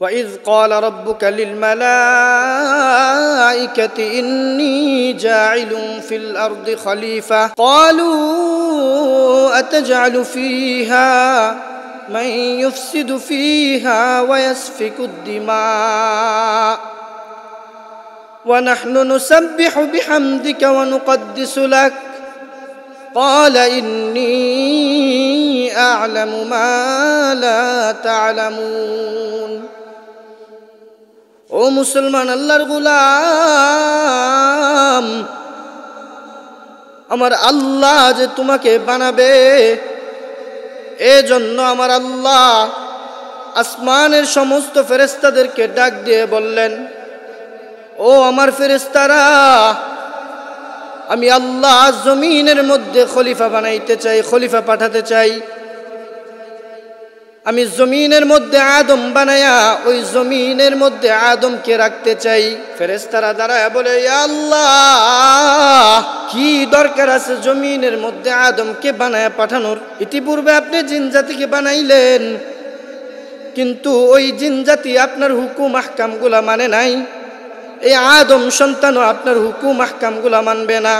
واذ قال ربك للملائكه اني جاعل في الارض خليفه قالوا اتجعل فيها من يفسد فيها ويسفك الدماء ونحن نسبح بحمدك ونقدس لك قال اني اعلم ما لا تعلمون ও মুসলমান আল্লাহর গুলাম আমার আল্লাহ যে তোমাকে বানাবে এজন্য আমার আল্লাহ আসমানের সমস্ত ফেরেস্তাদেরকে ডাক দিয়ে বললেন ও আমার ফেরেস্তারা আমি আল্লাহ জমিনের মধ্যে খলিফা বানাইতে চাই খলিফা পাঠাতে চাই আমি জমিনের মধ্যে আদম বানায়া ওই জমিনের মধ্যে আদমকে রাখতে চাই ফেরেস্তারা দাঁড়ায় বলে আল্লাহ কি দরকার আছে জমিনের মধ্যে আদমকে বানায়া পাঠানোর ইতিপূর্বে আপনি জিনজাতিকে বানাইলেন কিন্তু ওই জিনজাতি আপনার হুকুম আহকামগুলা মানে নাই এই আদম সন্তানও আপনার হুকুম আহকামগুলা মানবে না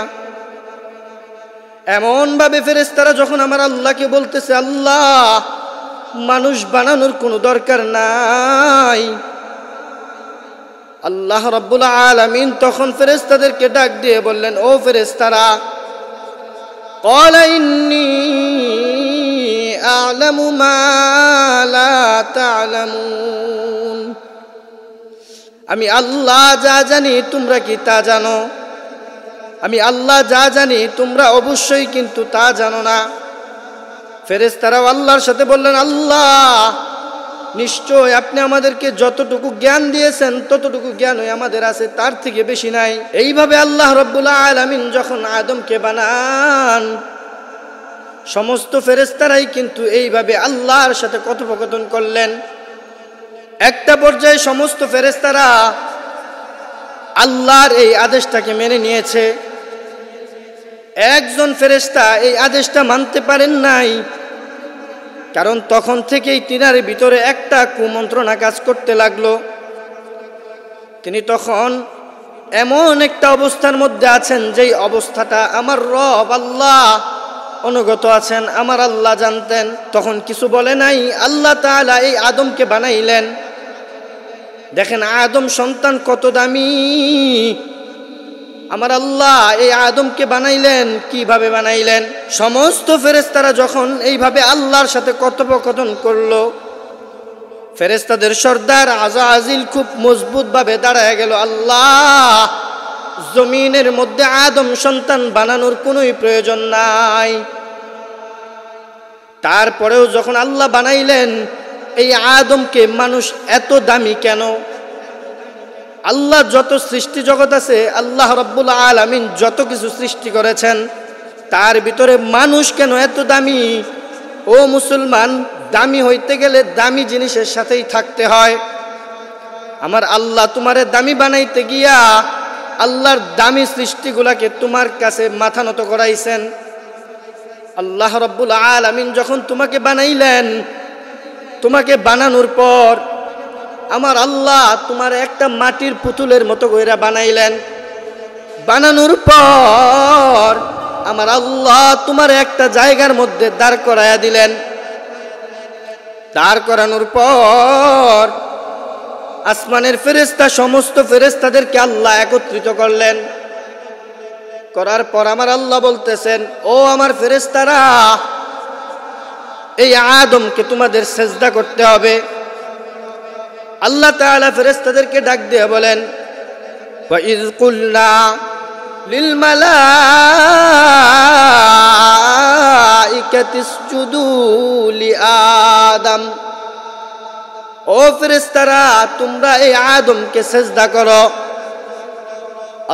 এমনভাবে ফেরেস্তারা যখন আমার আল্লাহকে বলতেছে আল্লাহ মানুষ বানানোর কোনো দরকার নাই আল্লাহ রব্বুল আলমিন তখন ফেরেস্তাদেরকে ডাক দিয়ে বললেন ও ফেরেস্তারা আমি আল্লাহ যা জানি তোমরা কি তা জানো আমি আল্লাহ যা জানি তোমরা অবশ্যই কিন্তু তা জানো না ফেরেজ তারাও আল্লাহর সাথে বললেন আল্লাহ নিশ্চয় আপনি আমাদেরকে যতটুকু জ্ঞান দিয়েছেন ততটুকু জ্ঞান আমাদের আছে তার থেকে বেশি নাই এইভাবে আল্লাহ রব্বুল্লা আলমিন যখন আদমকে বানান সমস্ত ফেরেস্তারাই কিন্তু এইভাবে আল্লাহর সাথে কথোপকথন করলেন একটা পর্যায়ে সমস্ত ফেরেস্তারা আল্লাহর এই আদেশটাকে মেনে নিয়েছে একজন ফেরেস্তা এই আদেশটা মানতে পারেন নাই কারণ তখন থেকেই তিনার ভিতরে একটা কুমন্ত্রণা কাজ করতে লাগলো তিনি তখন এমন একটা অবস্থার মধ্যে আছেন যেই অবস্থাটা আমার রব আল্লাহ অনুগত আছেন আমার আল্লাহ জানতেন তখন কিছু বলে নাই আল্লাহ তালা এই আদমকে বানাইলেন দেখেন আদম সন্তান কত দামি আমার আল্লাহ এই আদমকে বানাইলেন কিভাবে বানাইলেন সমস্ত ফেরেস্তারা যখন এইভাবে আল্লাহর সাথে কথোপকথন করলো ফেরেস্তাদের সর্দার আজা আজিল খুব মজবুতভাবে দাঁড়ায় গেল আল্লাহ জমিনের মধ্যে আদম সন্তান বানানোর কোনোই প্রয়োজন নাই তারপরেও যখন আল্লাহ বানাইলেন এই আদমকে মানুষ এত দামি কেন আল্লাহ যত সৃষ্টি জগৎ আছে আল্লাহ রব্বুল আলমিন যত কিছু সৃষ্টি করেছেন তার ভিতরে মানুষ কেন এত দামি ও মুসলমান দামি হইতে গেলে দামি জিনিসের সাথেই থাকতে হয় আমার আল্লাহ তোমারে দামি বানাইতে গিয়া আল্লাহর দামি সৃষ্টিগুলাকে তোমার কাছে মাথা নত করাইছেন আল্লাহ রব্বুল আলমিন যখন তোমাকে বানাইলেন তোমাকে বানানোর পর আমার আল্লাহ তোমার একটা মাটির পুতুলের মতো কইরা বানাইলেন বানানোর পর আমার আল্লাহ তোমার একটা জায়গার মধ্যে দাঁড় করাইয়া দিলেন দাঁড় করানোর পর আসমানের ফেরেস্তা সমস্ত ফেরেস্তাদেরকে আল্লাহ একত্রিত করলেন করার পর আমার আল্লাহ বলতেছেন ও আমার ফেরেস্তারা এই আদমকে তোমাদের সেজদা করতে হবে আল্লাহ তাআলা ফেরেস্তাদেরকে ডাক দিয়ে বলেন আদম ও ফেরেস্তারা তোমরা এই আদমকে সেজদা করো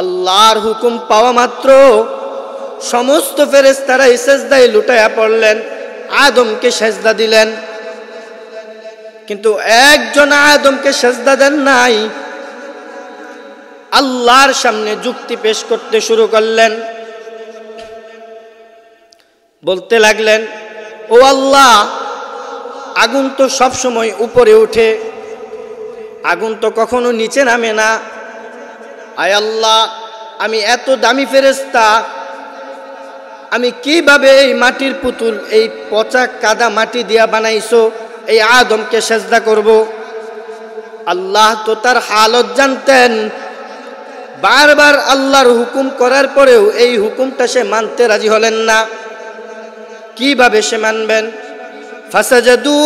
আল্লাহর হুকুম পাওয়া মাত্র সমস্ত ফেরেস্তারা এই সেজদায় লুটাইয়া পড়লেন আদমকে সেজদা দিলেন কিন্তু একজন আদমকে সেজদা দেন নাই আল্লাহর সামনে যুক্তি পেশ করতে শুরু করলেন বলতে লাগলেন ও আল্লাহ আগুন তো সবসময় উপরে উঠে আগুন তো কখনো নিচে নামে না আয় আল্লাহ আমি এত দামি ফেরেস্তা আমি কিভাবে এই মাটির পুতুল এই পচা কাদা মাটি দিয়া বানাইছো এই আদমকে সেজদা করব আল্লাহ তো তার হালত জানতেন বারবার আল্লাহর হুকুম করার পরেও এই হুকুমটা সে মানতে রাজি হলেন না কিভাবে সে মানবেন ফাসাজাদু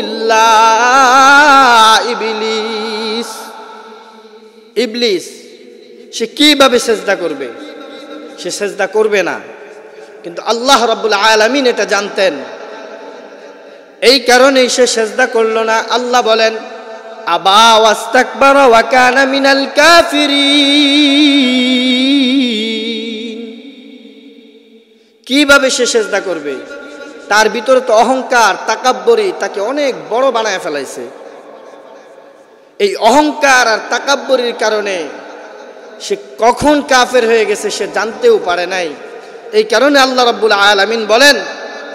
ইবলিস ইবলিস সে কিভাবে সেজদা করবে সে সেজদা করবে না কিন্তু আল্লাহ রব্বুল আলমিন এটা জানতেন এই কারণেই সে সেজদা করল না আল্লাহ বলেন আবা মিনাল কাফিরিন কিভাবে সে সেজদা করবে তার ভিতরে তো অহংকার তাকাব্বরি তাকে অনেক বড় বানায় ফেলাইছে এই অহংকার আর তাকাব্বরির কারণে সে কখন কাফের হয়ে গেছে সে জানতেও পারে নাই এই কারণে আল্লাহ রব্বুল আলমিন বলেন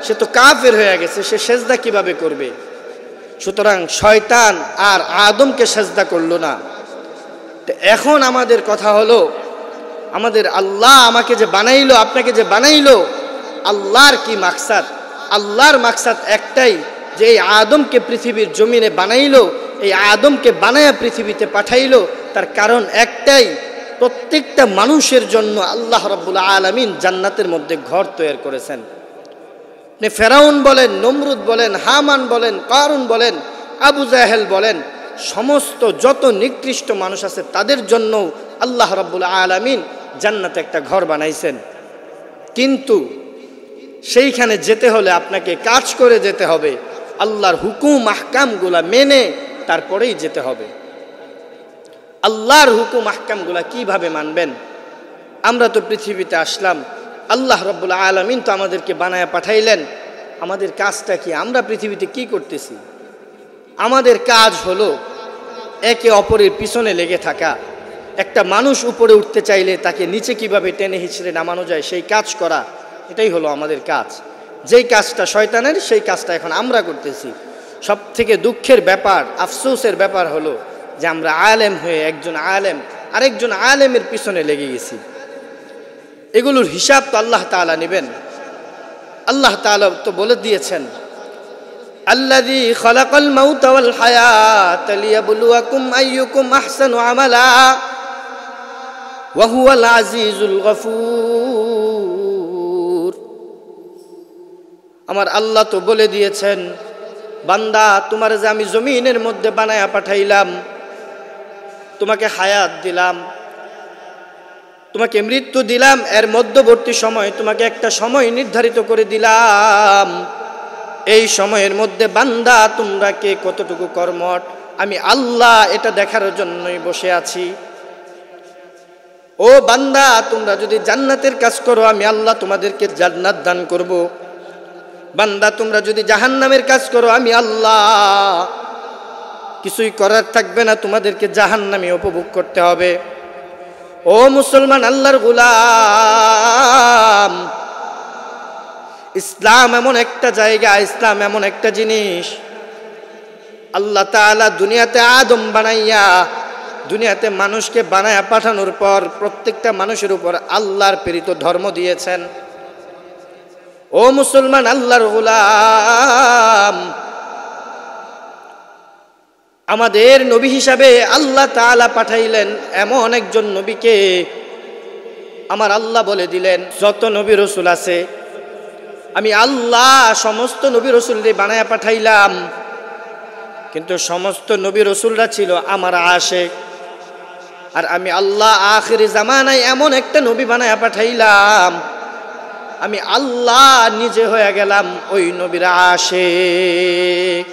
সে তো কাফের হয়ে গেছে সে সেজদা কিভাবে করবে সুতরাং শয়তান আর আদমকে সেজদা করল না এখন আমাদের কথা হলো আমাদের আল্লাহ আমাকে যে বানাইলো আপনাকে যে বানাইলো আল্লাহর কি মাকসাদ আল্লাহর মাকসাদ একটাই যে এই আদমকে পৃথিবীর জমিনে বানাইলো এই আদমকে বানায়া পৃথিবীতে পাঠাইলো তার কারণ একটাই প্রত্যেকটা মানুষের জন্য আল্লাহ রব্বুল আলমিন জান্নাতের মধ্যে ঘর তৈরি করেছেন ফেরাউন বলেন নমরুদ বলেন হামান বলেন কারুন বলেন আবু জাহেল বলেন সমস্ত যত নিকৃষ্ট মানুষ আছে তাদের জন্য আল্লাহ রব্বুল আলমিন জান্নাতে একটা ঘর বানাইছেন কিন্তু সেইখানে যেতে হলে আপনাকে কাজ করে যেতে হবে আল্লাহর হুকুম আহকামগুলা মেনে তারপরেই যেতে হবে আল্লাহর হুকুম আহকামগুলা কিভাবে মানবেন আমরা তো পৃথিবীতে আসলাম আল্লাহ রব্বুল আলমিন তো আমাদেরকে বানায় পাঠাইলেন আমাদের কাজটা কি আমরা পৃথিবীতে কি করতেছি আমাদের কাজ হলো একে অপরের পিছনে লেগে থাকা একটা মানুষ উপরে উঠতে চাইলে তাকে নিচে কিভাবে টেনে হিচড়ে নামানো যায় সেই কাজ করা এটাই হলো আমাদের কাজ যেই কাজটা শয়তানের সেই কাজটা এখন আমরা করতেছি সব থেকে দুঃখের ব্যাপার আফসোসের ব্যাপার হলো যে আমরা আলেম হয়ে একজন আলেম আরেকজন আলেমের পিছনে লেগে গেছি এগুলোর হিসাব তো আল্লাহ তালা নেবেন আল্লাহ তালা তো বলে দিয়েছেন খলাকল হায়াত আমালা আমার আল্লাহ তো বলে দিয়েছেন বান্দা তোমার যে আমি জমিনের মধ্যে বানায়া পাঠাইলাম তোমাকে হায়াত দিলাম তোমাকে মৃত্যু দিলাম এর মধ্যবর্তী সময় তোমাকে একটা সময় নির্ধারিত করে দিলাম এই সময়ের মধ্যে বান্দা তোমরা কে কতটুকু কর্মট আমি আল্লাহ এটা দেখার জন্যই বসে আছি ও বান্দা তোমরা যদি জান্নাতের কাজ করো আমি আল্লাহ তোমাদেরকে জান্নাত দান করব। বান্দা তোমরা যদি জাহান্নামের কাজ করো আমি আল্লাহ কিছুই করার থাকবে না তোমাদেরকে জাহান্নামে উপভোগ করতে হবে ও মুসলমান আল্লাহর গুলাম ইসলাম এমন একটা জায়গা ইসলাম এমন একটা জিনিস আল্লাহ তালা দুনিয়াতে আদম বানাইয়া দুনিয়াতে মানুষকে বানায়া পাঠানোর পর প্রত্যেকটা মানুষের উপর আল্লাহর প্রেরিত ধর্ম দিয়েছেন ও মুসলমান আল্লাহর গুলাম আমাদের নবী হিসাবে আল্লাহ তালা পাঠাইলেন এমন একজন নবীকে আমার আল্লাহ বলে দিলেন যত নবী রসুল আছে আমি আল্লাহ সমস্ত নবী রসুলরে বানায় পাঠাইলাম কিন্তু সমস্ত নবী রসুলরা ছিল আমার আশে আর আমি আল্লাহ আখের জামানায় এমন একটা নবী বানায় পাঠাইলাম আমি আল্লাহ নিজে হয়ে গেলাম ওই নবীর আশে